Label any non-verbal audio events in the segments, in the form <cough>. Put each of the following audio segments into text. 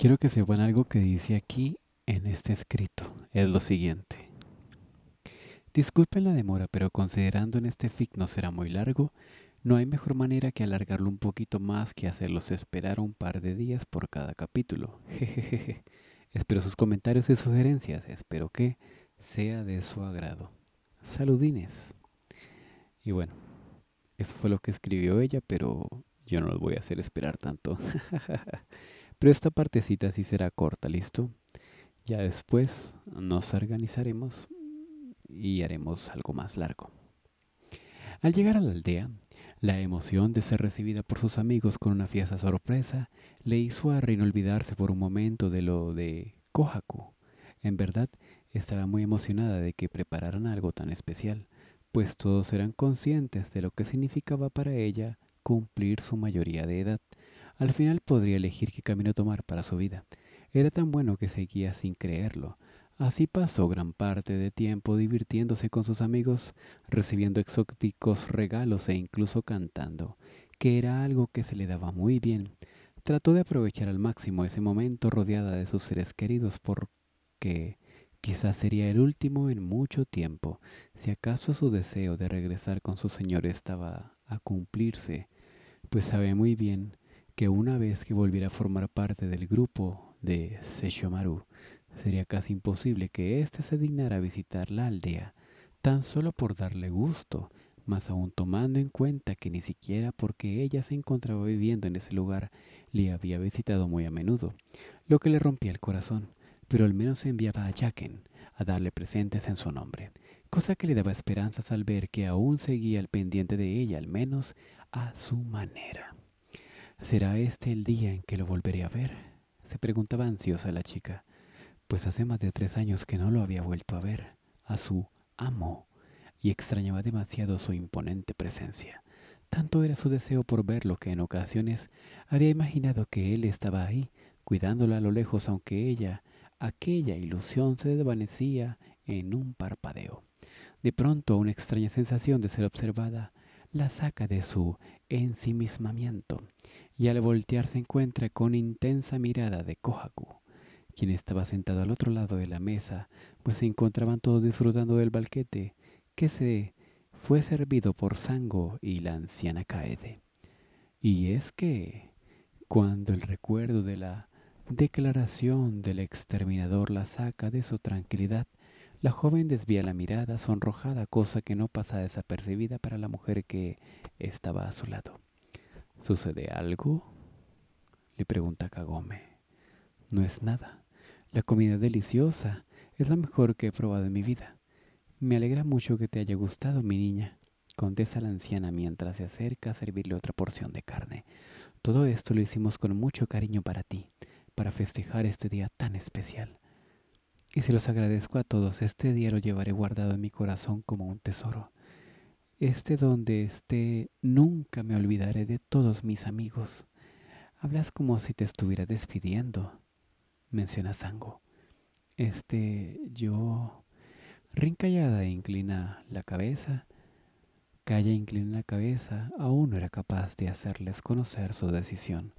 Quiero que sepan algo que dice aquí en este escrito. Es lo siguiente. Disculpen la demora, pero considerando en este fic no será muy largo, no hay mejor manera que alargarlo un poquito más que hacerlos esperar un par de días por cada capítulo. <laughs> Espero sus comentarios y sugerencias. Espero que sea de su agrado. Saludines. Y bueno, eso fue lo que escribió ella, pero yo no los voy a hacer esperar tanto. <laughs> Pero esta partecita sí será corta, ¿listo? Ya después nos organizaremos y haremos algo más largo. Al llegar a la aldea, la emoción de ser recibida por sus amigos con una fiesta sorpresa le hizo a Rin olvidarse por un momento de lo de Kohaku. En verdad, estaba muy emocionada de que prepararan algo tan especial, pues todos eran conscientes de lo que significaba para ella cumplir su mayoría de edad. Al final podría elegir qué camino tomar para su vida. Era tan bueno que seguía sin creerlo. Así pasó gran parte de tiempo divirtiéndose con sus amigos, recibiendo exóticos regalos e incluso cantando, que era algo que se le daba muy bien. Trató de aprovechar al máximo ese momento rodeada de sus seres queridos porque quizás sería el último en mucho tiempo, si acaso su deseo de regresar con su señor estaba a cumplirse, pues sabe muy bien que una vez que volviera a formar parte del grupo de Seishomaru, sería casi imposible que éste se dignara a visitar la aldea, tan solo por darle gusto, más aún tomando en cuenta que ni siquiera porque ella se encontraba viviendo en ese lugar le había visitado muy a menudo, lo que le rompía el corazón, pero al menos enviaba a Jaquen a darle presentes en su nombre, cosa que le daba esperanzas al ver que aún seguía al pendiente de ella, al menos a su manera. ¿Será este el día en que lo volveré a ver? se preguntaba ansiosa la chica, pues hace más de tres años que no lo había vuelto a ver, a su amo, y extrañaba demasiado su imponente presencia. Tanto era su deseo por verlo que en ocasiones había imaginado que él estaba ahí, cuidándola a lo lejos, aunque ella, aquella ilusión se desvanecía en un parpadeo. De pronto una extraña sensación de ser observada la saca de su ensimismamiento y al voltear se encuentra con intensa mirada de Kohaku, quien estaba sentado al otro lado de la mesa, pues se encontraban todos disfrutando del balquete que se fue servido por Sango y la anciana Kaede. Y es que, cuando el recuerdo de la declaración del exterminador la saca de su tranquilidad, la joven desvía la mirada sonrojada, cosa que no pasa desapercibida para la mujer que estaba a su lado. ¿Sucede algo? Le pregunta Kagome. No es nada. La comida es deliciosa. Es la mejor que he probado en mi vida. Me alegra mucho que te haya gustado, mi niña, contesta la anciana mientras se acerca a servirle otra porción de carne. Todo esto lo hicimos con mucho cariño para ti, para festejar este día tan especial. Y se los agradezco a todos. Este día lo llevaré guardado en mi corazón como un tesoro. «Este donde esté, nunca me olvidaré de todos mis amigos. Hablas como si te estuviera despidiendo, menciona Sango. Este, yo... Rin callada inclina la cabeza. Calla inclina la cabeza. Aún no era capaz de hacerles conocer su decisión.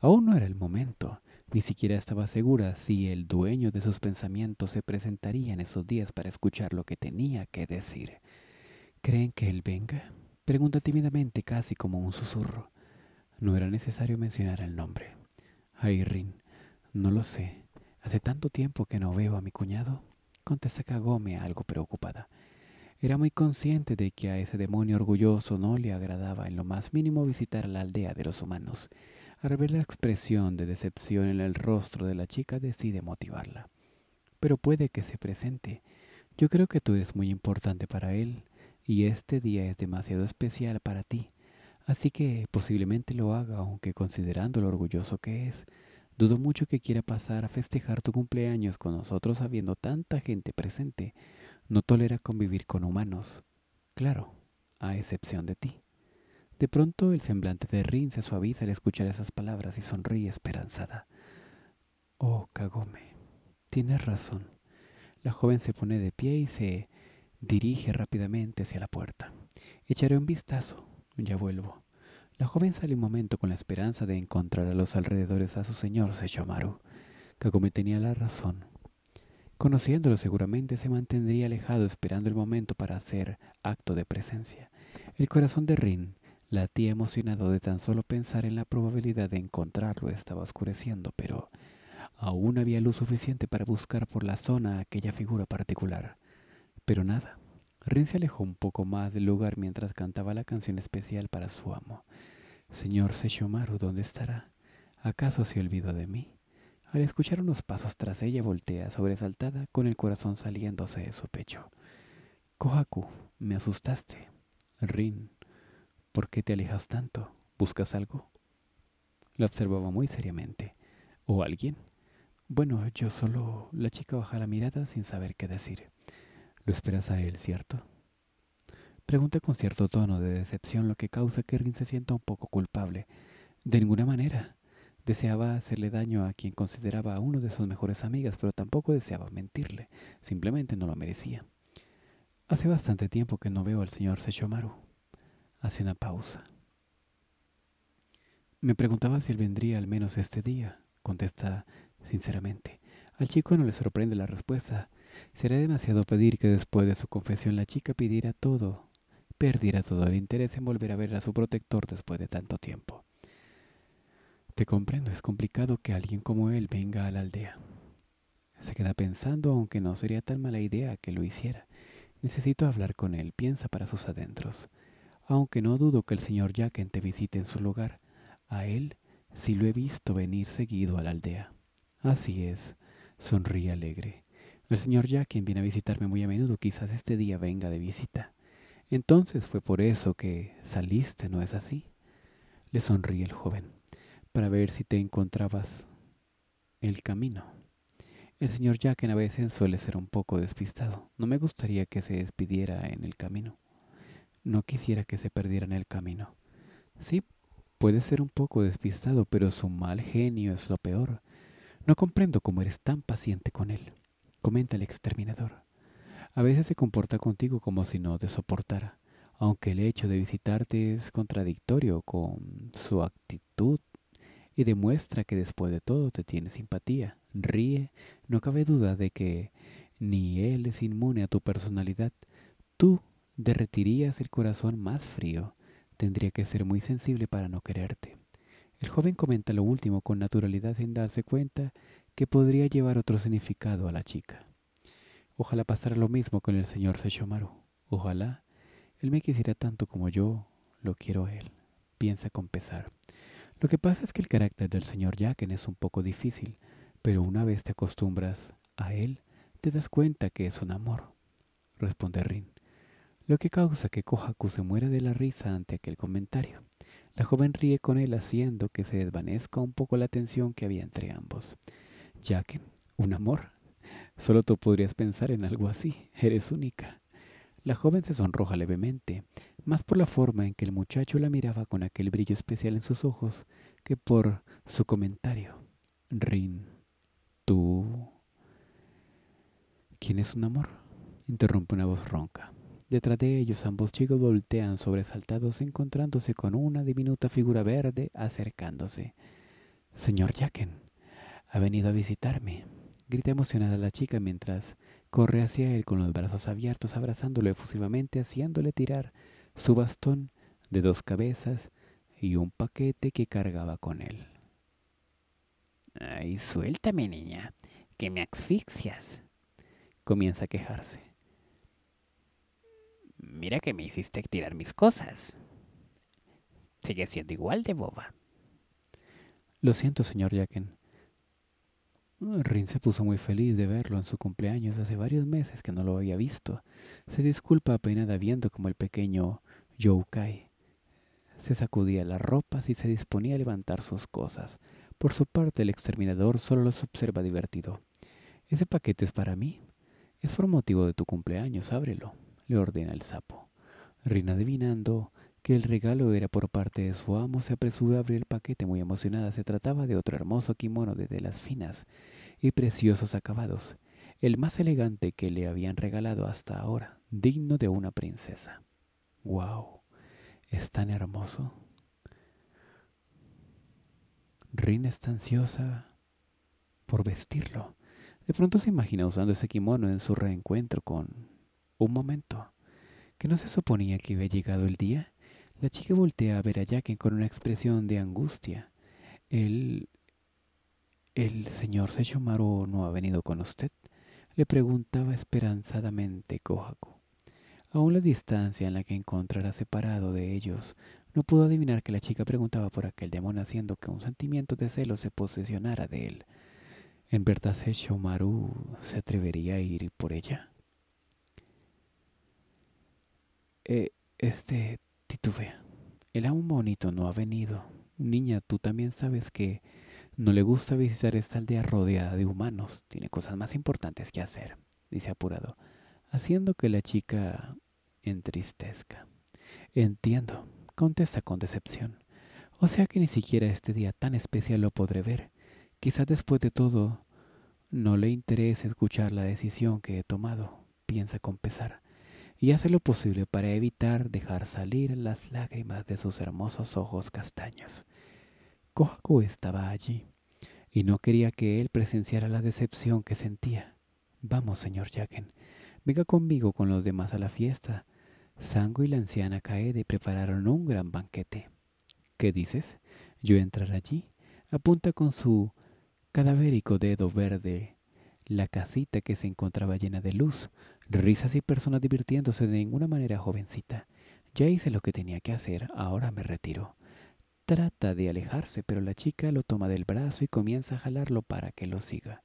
Aún no era el momento. Ni siquiera estaba segura si el dueño de sus pensamientos se presentaría en esos días para escuchar lo que tenía que decir. ¿Creen que él venga? Pregunta tímidamente, casi como un susurro. No era necesario mencionar el nombre. Ayrin, no lo sé. Hace tanto tiempo que no veo a mi cuñado. Contesta Kagome algo preocupada. Era muy consciente de que a ese demonio orgulloso no le agradaba en lo más mínimo visitar la aldea de los humanos. Al ver la expresión de decepción en el rostro de la chica decide motivarla. Pero puede que se presente. Yo creo que tú eres muy importante para él y este día es demasiado especial para ti, así que posiblemente lo haga, aunque considerando lo orgulloso que es, dudo mucho que quiera pasar a festejar tu cumpleaños con nosotros habiendo tanta gente presente. No tolera convivir con humanos, claro, a excepción de ti. De pronto el semblante de Rin se suaviza al escuchar esas palabras y sonríe esperanzada. Oh, Kagome, tienes razón. La joven se pone de pie y se dirige rápidamente hacia la puerta. Echaré un vistazo. Ya vuelvo. La joven sale un momento con la esperanza de encontrar a los alrededores a su señor que como tenía la razón. Conociéndolo seguramente se mantendría alejado esperando el momento para hacer acto de presencia. El corazón de Rin latía emocionado de tan solo pensar en la probabilidad de encontrarlo. Estaba oscureciendo, pero aún había luz suficiente para buscar por la zona aquella figura particular. Pero nada, Rin se alejó un poco más del lugar mientras cantaba la canción especial para su amo. Señor Sechomaru, ¿dónde estará? ¿Acaso se olvidó de mí? Al escuchar unos pasos tras ella voltea, sobresaltada, con el corazón saliéndose de su pecho. Kohaku, me asustaste. Rin, ¿por qué te alejas tanto? ¿Buscas algo? La observaba muy seriamente. ¿O alguien? Bueno, yo solo... La chica baja la mirada sin saber qué decir. Lo esperas a él, ¿cierto? Pregunta con cierto tono de decepción, lo que causa que Rin se sienta un poco culpable. De ninguna manera. Deseaba hacerle daño a quien consideraba a uno de sus mejores amigas, pero tampoco deseaba mentirle. Simplemente no lo merecía. Hace bastante tiempo que no veo al señor Sechomaru. Hace una pausa. Me preguntaba si él vendría al menos este día, contesta sinceramente. Al chico no le sorprende la respuesta. Será demasiado pedir que después de su confesión la chica pidiera todo, perdiera todo el interés en volver a ver a su protector después de tanto tiempo. Te comprendo, es complicado que alguien como él venga a la aldea. Se queda pensando, aunque no sería tan mala idea que lo hiciera. Necesito hablar con él, piensa para sus adentros. Aunque no dudo que el señor Jacken te visite en su lugar, a él sí lo he visto venir seguido a la aldea. Así es, sonríe alegre. El señor quien viene a visitarme muy a menudo, quizás este día venga de visita. Entonces fue por eso que saliste, ¿no es así? Le sonríe el joven, para ver si te encontrabas el camino. El señor Jacken a veces suele ser un poco despistado. No me gustaría que se despidiera en el camino. No quisiera que se perdiera en el camino. Sí, puede ser un poco despistado, pero su mal genio es lo peor. No comprendo cómo eres tan paciente con él comenta el exterminador. A veces se comporta contigo como si no te soportara, aunque el hecho de visitarte es contradictorio con su actitud y demuestra que después de todo te tiene simpatía. Ríe, no cabe duda de que ni él es inmune a tu personalidad. Tú derretirías el corazón más frío. Tendría que ser muy sensible para no quererte. El joven comenta lo último con naturalidad sin darse cuenta que podría llevar otro significado a la chica. Ojalá pasara lo mismo con el señor Sechomaru. Ojalá él me quisiera tanto como yo lo quiero a él, piensa con pesar. Lo que pasa es que el carácter del señor Yaken es un poco difícil, pero una vez te acostumbras a él, te das cuenta que es un amor, responde Rin, lo que causa que Kohaku se muera de la risa ante aquel comentario. La joven ríe con él haciendo que se desvanezca un poco la tensión que había entre ambos. Jacken, un amor. Solo tú podrías pensar en algo así. Eres única. La joven se sonroja levemente, más por la forma en que el muchacho la miraba con aquel brillo especial en sus ojos que por su comentario. Rin, tú... ¿Quién es un amor? Interrumpe una voz ronca. Detrás de ellos ambos chicos voltean sobresaltados encontrándose con una diminuta figura verde acercándose. Señor Jacken... Ha venido a visitarme. Grita emocionada la chica mientras corre hacia él con los brazos abiertos, abrazándolo efusivamente, haciéndole tirar su bastón de dos cabezas y un paquete que cargaba con él. Ay, suéltame, niña, que me asfixias. Comienza a quejarse. Mira que me hiciste tirar mis cosas. Sigue siendo igual de boba. Lo siento, señor Jacken. Ah, Rin se puso muy feliz de verlo en su cumpleaños hace varios meses que no lo había visto. Se disculpa apenada viendo como el pequeño Youkai se sacudía las ropas y se disponía a levantar sus cosas. Por su parte, el exterminador solo los observa divertido. Ese paquete es para mí. Es por motivo de tu cumpleaños, ábrelo, le ordena el sapo. Rin adivinando, que el regalo era por parte de su amo, se apresuró a abrir el paquete muy emocionada. Se trataba de otro hermoso kimono de telas finas y preciosos acabados, el más elegante que le habían regalado hasta ahora, digno de una princesa. ¡Wow! Es tan hermoso. Rin está ansiosa por vestirlo. De pronto se imagina usando ese kimono en su reencuentro con... Un momento. ¿Que no se suponía que había llegado el día? La chica voltea a ver a que con una expresión de angustia. El, el señor Sechomaru no ha venido con usted, le preguntaba esperanzadamente Kohaku. Aún la distancia en la que encontrara separado de ellos, no pudo adivinar que la chica preguntaba por aquel demonio haciendo que un sentimiento de celo se posesionara de él. ¿En verdad Sechomaru se atrevería a ir por ella? Eh, este tuve, El aún bonito no ha venido. Niña, tú también sabes que no le gusta visitar esta aldea rodeada de humanos. Tiene cosas más importantes que hacer, dice apurado, haciendo que la chica entristezca. Entiendo, contesta con decepción. O sea que ni siquiera este día tan especial lo podré ver. Quizás después de todo no le interese escuchar la decisión que he tomado, piensa con pesar y hace lo posible para evitar dejar salir las lágrimas de sus hermosos ojos castaños. Kohaku estaba allí y no quería que él presenciara la decepción que sentía. Vamos, señor Jacken, venga conmigo con los demás a la fiesta. Sango y la anciana Kaede prepararon un gran banquete. ¿Qué dices? Yo entrar allí. Apunta con su cadavérico dedo verde la casita que se encontraba llena de luz, Risas y personas divirtiéndose de ninguna manera, jovencita. Ya hice lo que tenía que hacer, ahora me retiro. Trata de alejarse, pero la chica lo toma del brazo y comienza a jalarlo para que lo siga.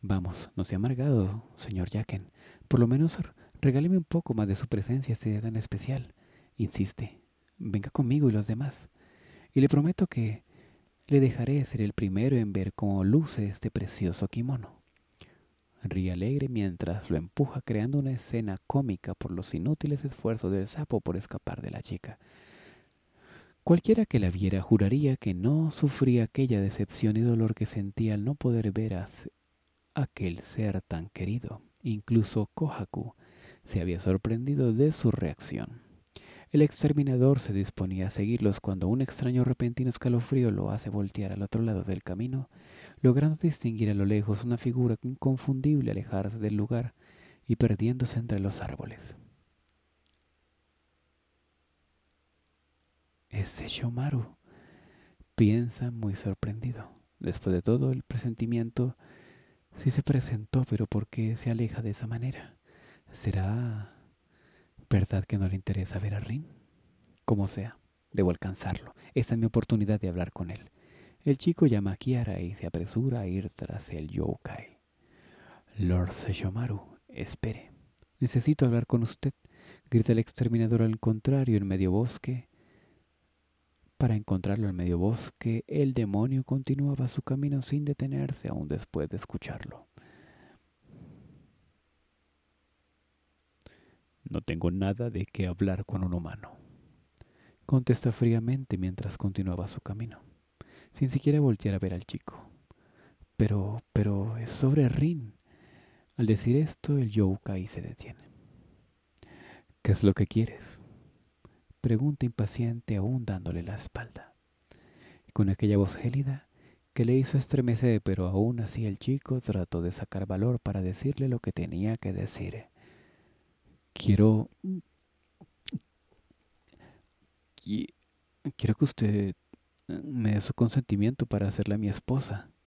Vamos, no se ha amargado, señor Jacken. Por lo menos regáleme un poco más de su presencia este día tan especial. Insiste. Venga conmigo y los demás. Y le prometo que le dejaré ser el primero en ver cómo luce este precioso kimono ríe alegre mientras lo empuja creando una escena cómica por los inútiles esfuerzos del sapo por escapar de la chica. Cualquiera que la viera juraría que no sufría aquella decepción y dolor que sentía al no poder ver a aquel ser tan querido. Incluso Kohaku se había sorprendido de su reacción. El exterminador se disponía a seguirlos cuando un extraño repentino escalofrío lo hace voltear al otro lado del camino logrando distinguir a lo lejos una figura inconfundible alejarse del lugar y perdiéndose entre los árboles. Ese Shomaru, piensa muy sorprendido. Después de todo, el presentimiento sí se presentó, pero ¿por qué se aleja de esa manera? ¿Será verdad que no le interesa ver a Rin? Como sea, debo alcanzarlo. Esta es mi oportunidad de hablar con él. El chico llama a Kiara y se apresura a ir tras el yokai. Lord Seyomaru, espere. Necesito hablar con usted, grita el exterminador al contrario en medio bosque. Para encontrarlo en medio bosque, el demonio continuaba su camino sin detenerse aún después de escucharlo. No tengo nada de qué hablar con un humano, contesta fríamente mientras continuaba su camino sin siquiera voltear a ver al chico. Pero, pero es sobre Rin. Al decir esto, el Yokai se detiene. ¿Qué es lo que quieres? Pregunta impaciente aún dándole la espalda. con aquella voz gélida que le hizo estremecer, pero aún así el chico trató de sacar valor para decirle lo que tenía que decir. Quiero... Quiero que usted me dé su consentimiento para hacerla mi esposa.